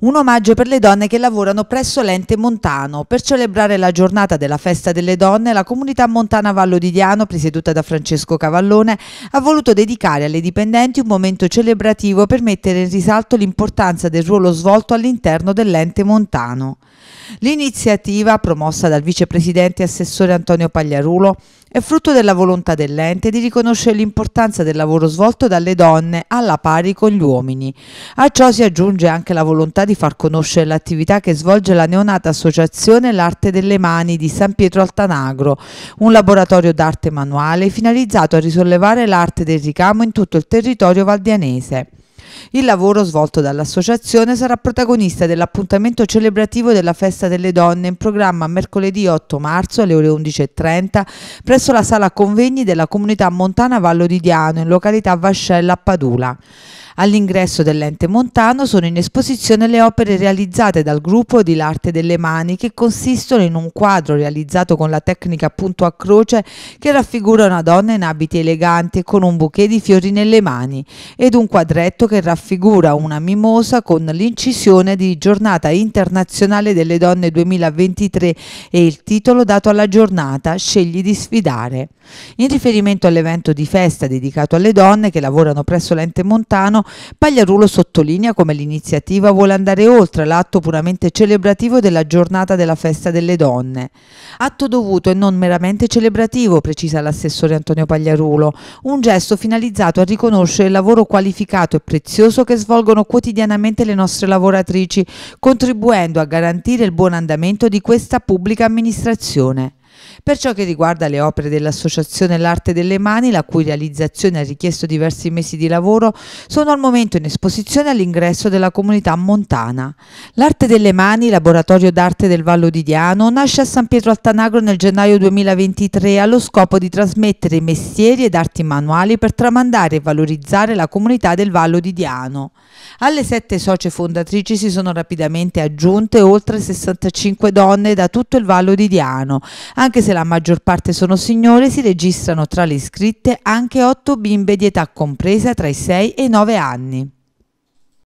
un omaggio per le donne che lavorano presso l'ente montano. Per celebrare la giornata della festa delle donne, la comunità montana Vallo di Diano, presieduta da Francesco Cavallone, ha voluto dedicare alle dipendenti un momento celebrativo per mettere in risalto l'importanza del ruolo svolto all'interno dell'ente montano. L'iniziativa, promossa dal vicepresidente e assessore Antonio Pagliarulo, è frutto della volontà dell'ente di riconoscere l'importanza del lavoro svolto dalle donne alla pari con gli uomini. A ciò si aggiunge anche la volontà di far conoscere l'attività che svolge la neonata associazione L'Arte delle Mani di San Pietro Altanagro, un laboratorio d'arte manuale finalizzato a risollevare l'arte del ricamo in tutto il territorio valdianese. Il lavoro svolto dall'associazione sarà protagonista dell'appuntamento celebrativo della Festa delle Donne in programma mercoledì 8 marzo alle ore 11.30 presso la sala convegni della comunità montana Vallo di Diano in località Vascella a Padula. All'ingresso dell'ente montano sono in esposizione le opere realizzate dal gruppo di L'arte delle mani che consistono in un quadro realizzato con la tecnica punto a croce che raffigura una donna in abiti eleganti e con un bouquet di fiori nelle mani ed un quadretto che raffigura raffigura una mimosa con l'incisione di Giornata Internazionale delle Donne 2023 e il titolo dato alla giornata Scegli di sfidare. In riferimento all'evento di festa dedicato alle donne che lavorano presso l'ente montano, Pagliarulo sottolinea come l'iniziativa vuole andare oltre l'atto puramente celebrativo della giornata della festa delle donne. Atto dovuto e non meramente celebrativo, precisa l'assessore Antonio Pagliarulo, un gesto finalizzato a riconoscere il lavoro qualificato e prezioso prezioso che svolgono quotidianamente le nostre lavoratrici, contribuendo a garantire il buon andamento di questa pubblica amministrazione. Per ciò che riguarda le opere dell'Associazione L'Arte delle Mani, la cui realizzazione ha richiesto diversi mesi di lavoro, sono al momento in esposizione all'ingresso della comunità montana. L'Arte delle Mani, laboratorio d'arte del Vallo di Diano, nasce a San Pietro Altanagro nel gennaio 2023 allo scopo di trasmettere mestieri ed arti manuali per tramandare e valorizzare la comunità del Vallo di Diano. Alle sette socie fondatrici si sono rapidamente aggiunte oltre 65 donne da tutto il Vallo di Diano. Anche se la maggior parte sono signore, si registrano tra le iscritte anche otto bimbe di età compresa tra i 6 e i 9 anni.